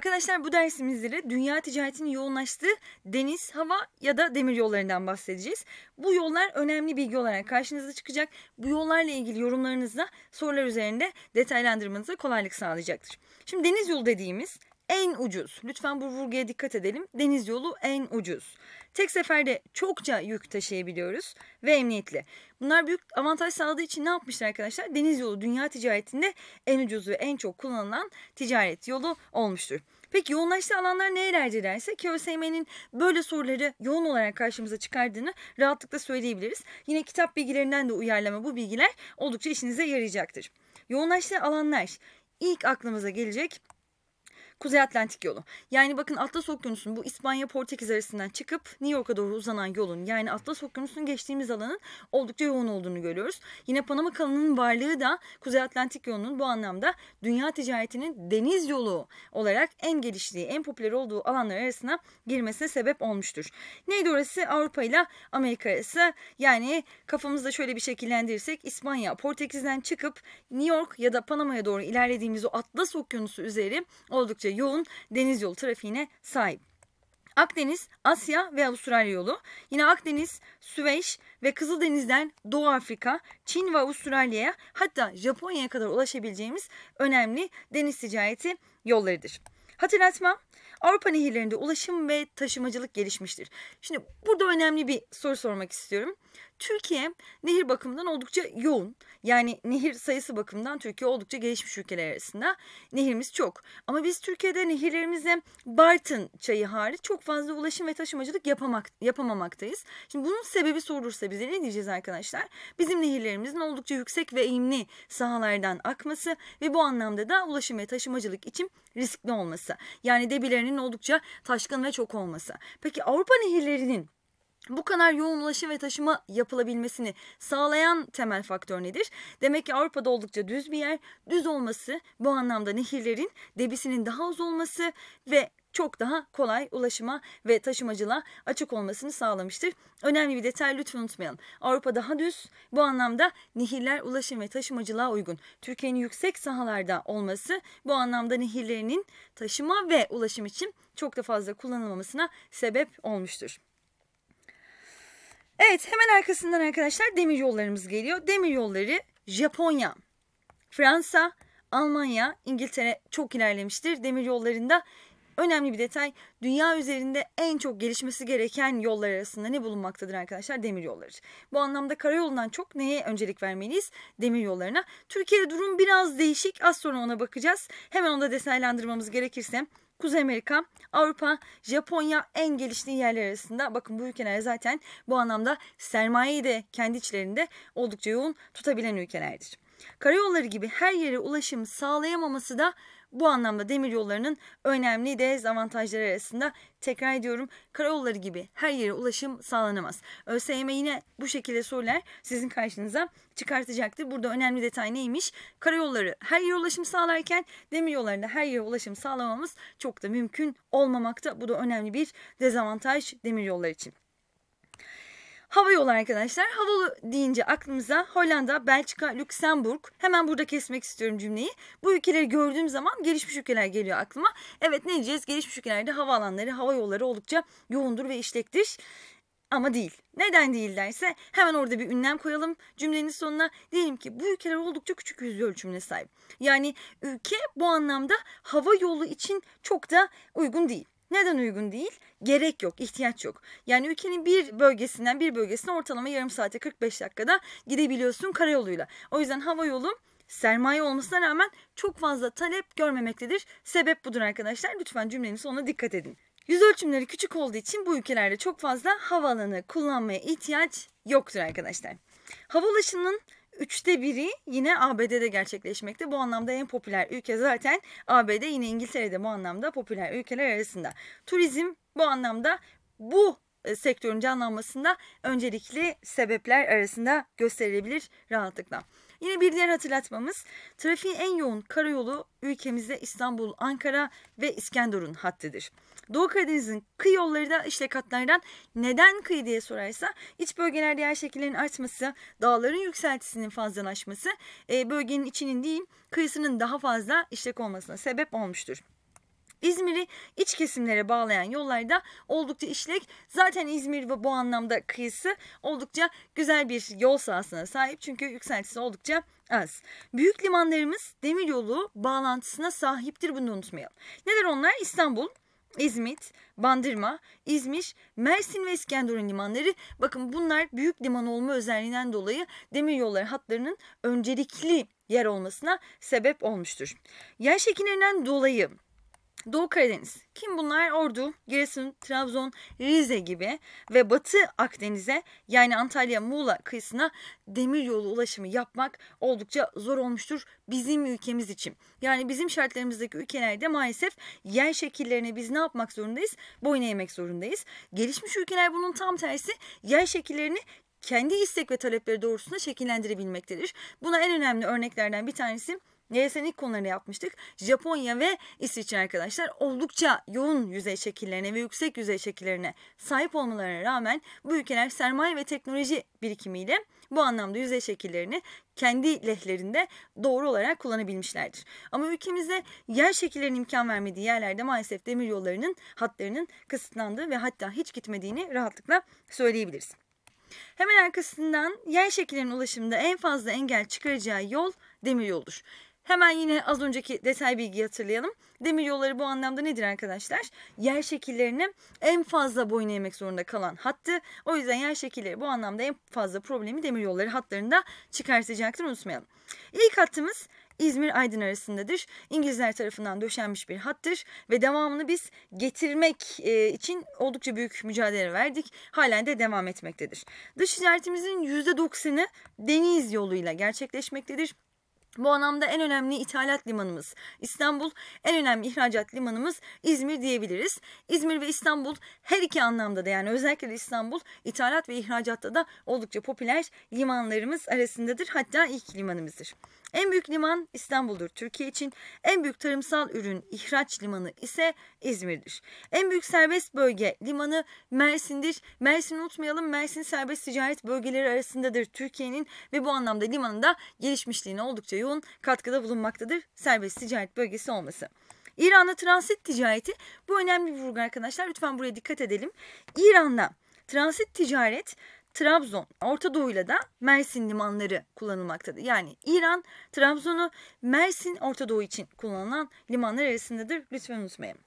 Arkadaşlar bu dersimizde dünya ticaretinin yoğunlaştığı deniz, hava ya da demir yollarından bahsedeceğiz. Bu yollar önemli bilgi olarak karşınıza çıkacak. Bu yollarla ilgili yorumlarınızda sorular üzerinde detaylandırmanıza kolaylık sağlayacaktır. Şimdi deniz yolu dediğimiz en ucuz. Lütfen bu vurguya dikkat edelim. Deniz yolu en ucuz. Tek seferde çokça yük taşıyabiliyoruz ve emniyetli. Bunlar büyük avantaj sağladığı için ne yapmışlar arkadaşlar? Deniz yolu dünya ticaretinde en ucuz ve en çok kullanılan ticaret yolu olmuştur. Peki yoğunlaştığı alanlar nerelerce ederse KÖSYM'nin böyle soruları yoğun olarak karşımıza çıkardığını rahatlıkla söyleyebiliriz. Yine kitap bilgilerinden de uyarlama bu bilgiler oldukça işinize yarayacaktır. Yoğunlaştığı alanlar ilk aklımıza gelecek Kuzey Atlantik yolu. Yani bakın Atlas Okyanusu'nun bu İspanya Portekiz arasından çıkıp New York'a doğru uzanan yolun yani Atlas Okyanusu'nun geçtiğimiz alanın oldukça yoğun olduğunu görüyoruz. Yine Panama kanalının varlığı da Kuzey Atlantik yolunun bu anlamda dünya ticaretinin deniz yolu olarak en geliştiği, en popüler olduğu alanlar arasına girmesine sebep olmuştur. Neydi orası? Avrupa ile Amerika arası. Yani kafamızda şöyle bir şekillendirirsek İspanya, Portekiz'den çıkıp New York ya da Panama'ya doğru ilerlediğimiz o Atlas Okyanusu üzeri oldukça oldukça yoğun deniz yolu trafiğine sahip. Akdeniz, Asya ve Avustralya yolu. Yine Akdeniz, Süveyş ve Kızıldeniz'den Doğu Afrika, Çin ve Avustralya'ya hatta Japonya'ya kadar ulaşabileceğimiz önemli deniz ticareti yollarıdır. Hatırlatma Avrupa nehirlerinde ulaşım ve taşımacılık gelişmiştir. Şimdi burada önemli bir soru sormak istiyorum. Türkiye nehir bakımından oldukça yoğun. Yani nehir sayısı bakımından Türkiye oldukça gelişmiş ülkeler arasında. Nehirimiz çok. Ama biz Türkiye'de nehirlerimize Bartın çayı hariç çok fazla ulaşım ve taşımacılık yapamak, yapamamaktayız. Şimdi bunun sebebi sorulursa bize ne diyeceğiz arkadaşlar? Bizim nehirlerimizin oldukça yüksek ve eğimli sahalardan akması ve bu anlamda da ulaşım ve taşımacılık için riskli olması. Yani debilerinin oldukça taşkın ve çok olması. Peki Avrupa nehirlerinin bu kadar yoğun ulaşım ve taşıma yapılabilmesini sağlayan temel faktör nedir? Demek ki Avrupa'da oldukça düz bir yer. Düz olması bu anlamda nehirlerin debisinin daha az olması ve çok daha kolay ulaşıma ve taşımacılığa açık olmasını sağlamıştır. Önemli bir detay lütfen unutmayalım. Avrupa daha düz. Bu anlamda nehirler ulaşım ve taşımacılığa uygun. Türkiye'nin yüksek sahalarda olması bu anlamda nehirlerinin taşıma ve ulaşım için çok da fazla kullanılmamasına sebep olmuştur. Evet hemen arkasından arkadaşlar demir yollarımız geliyor. Demir yolları Japonya, Fransa, Almanya, İngiltere çok ilerlemiştir. Demir yollarında önemli bir detay dünya üzerinde en çok gelişmesi gereken yollar arasında ne bulunmaktadır arkadaşlar? Demir yolları. Bu anlamda karayolundan çok neye öncelik vermeliyiz? Demir yollarına. Türkiye'de durum biraz değişik. Az sonra ona bakacağız. Hemen onu da detaylandırmamız gerekirse Kuzey Amerika, Avrupa, Japonya en gelişli yerler arasında. Bakın bu ülkeler zaten bu anlamda sermayeyi de kendi içlerinde oldukça yoğun tutabilen ülkelerdir. Karayolları gibi her yere ulaşım sağlayamaması da bu anlamda demir yollarının önemli dezavantajları arasında tekrar ediyorum karayolları gibi her yere ulaşım sağlanamaz. ÖSYM yine bu şekilde sorular sizin karşınıza çıkartacaktır. Burada önemli detay neymiş? Karayolları her yere ulaşım sağlarken demir yollarında her yere ulaşım sağlamamız çok da mümkün olmamakta. Bu da önemli bir dezavantaj demir yollar için. Hava yolu arkadaşlar. Havalı deyince aklımıza Hollanda, Belçika, Lüksemburg. Hemen burada kesmek istiyorum cümleyi. Bu ülkeleri gördüğüm zaman gelişmiş ülkeler geliyor aklıma. Evet ne diyeceğiz? Gelişmiş ülkelerde havaalanları, hava yolları oldukça yoğundur ve işlektir ama değil. Neden değil derse hemen orada bir ünlem koyalım cümlenin sonuna. Diyelim ki bu ülkeler oldukça küçük yüzde ölçümüne sahip. Yani ülke bu anlamda hava yolu için çok da uygun değil. Neden uygun değil? Gerek yok, ihtiyaç yok. Yani ülkenin bir bölgesinden bir bölgesine ortalama yarım saate 45 dakikada gidebiliyorsun karayoluyla. O yüzden hava yolu sermaye olmasına rağmen çok fazla talep görmemektedir. Sebep budur arkadaşlar. Lütfen cümlenin sonuna dikkat edin. Yüz ölçümleri küçük olduğu için bu ülkelerde çok fazla havaalanı kullanmaya ihtiyaç yoktur arkadaşlar. Hava ulaşımının Üçte biri yine ABD'de gerçekleşmekte. Bu anlamda en popüler ülke zaten ABD yine İngiltere'de bu anlamda popüler ülkeler arasında. Turizm bu anlamda bu e, sektörün canlanmasında öncelikli sebepler arasında gösterilebilir rahatlıkla. Yine bir diğer hatırlatmamız trafiğin en yoğun karayolu ülkemizde İstanbul, Ankara ve İskenderun hattıdır. Doğu Karadeniz'in kıyı yolları da işte katlardan neden kıyı diye sorarsa iç bölgelerde yer şekillerinin artması, dağların yükseltisinin fazlalaşması e, bölgenin içinin değil kıyısının daha fazla işlek olmasına sebep olmuştur. İzmir'i iç kesimlere bağlayan yollarda oldukça işlek. Zaten İzmir ve bu anlamda kıyısı oldukça güzel bir yol sahasına sahip. Çünkü yükseltisi oldukça az. Büyük limanlarımız demiryolu bağlantısına sahiptir bunu unutmayalım. Neler onlar? İstanbul, İzmit, Bandırma, İzmir, Mersin ve İskenderun limanları bakın bunlar büyük liman olma özelliğinden dolayı demiryolları hatlarının öncelikli yer olmasına sebep olmuştur. Yer şekillerinden dolayı Doğu Karadeniz. Kim bunlar? Ordu, Giresun, Trabzon, Rize gibi ve Batı Akdeniz'e yani Antalya, Muğla kıyısına demir yolu ulaşımı yapmak oldukça zor olmuştur bizim ülkemiz için. Yani bizim şartlarımızdaki ülkelerde maalesef yer şekillerine biz ne yapmak zorundayız? Boyun eğmek zorundayız. Gelişmiş ülkeler bunun tam tersi yer şekillerini kendi istek ve talepleri doğrultusunda şekillendirebilmektedir. Buna en önemli örneklerden bir tanesi NSN ilk konularını yapmıştık. Japonya ve İsviçre arkadaşlar oldukça yoğun yüzey şekillerine ve yüksek yüzey şekillerine sahip olmalarına rağmen bu ülkeler sermaye ve teknoloji birikimiyle bu anlamda yüzey şekillerini kendi lehlerinde doğru olarak kullanabilmişlerdir. Ama ülkemizde yer şekillerinin imkan vermediği yerlerde maalesef demir yollarının hatlarının kısıtlandığı ve hatta hiç gitmediğini rahatlıkla söyleyebiliriz. Hemen arkasından yer şekillerinin ulaşımında en fazla engel çıkaracağı yol demir yoldur. Hemen yine az önceki detay bilgiyi hatırlayalım. Demir yolları bu anlamda nedir arkadaşlar? Yer şekillerini en fazla boyun eğmek zorunda kalan hattı. O yüzden yer şekilleri bu anlamda en fazla problemi demir yolları hatlarında çıkartacaktır unutmayalım. İlk hattımız İzmir-Aydın arasındadır. İngilizler tarafından döşenmiş bir hattır ve devamını biz getirmek e, için oldukça büyük mücadele verdik. Halen de devam etmektedir. Dış ticaretimizin %90'ı deniz yoluyla gerçekleşmektedir. Bu anlamda en önemli ithalat limanımız İstanbul, en önemli ihracat limanımız İzmir diyebiliriz. İzmir ve İstanbul her iki anlamda da yani özellikle de İstanbul ithalat ve ihracatta da oldukça popüler limanlarımız arasındadır. Hatta ilk limanımızdır. En büyük liman İstanbul'dur Türkiye için. En büyük tarımsal ürün ihraç limanı ise İzmir'dir. En büyük serbest bölge limanı Mersin'dir. Mersin'i unutmayalım. Mersin serbest ticaret bölgeleri arasındadır Türkiye'nin ve bu anlamda limanında gelişmişliğine oldukça yoğun katkıda bulunmaktadır serbest ticaret bölgesi olması. İran'la transit ticareti bu önemli bir vurgu arkadaşlar. Lütfen buraya dikkat edelim. İran'la transit ticaret Trabzon, Orta Doğu'yla da Mersin limanları kullanılmaktadır. Yani İran, Trabzon'u Mersin, Orta Doğu için kullanılan limanlar arasındadır. Lütfen unutmayın.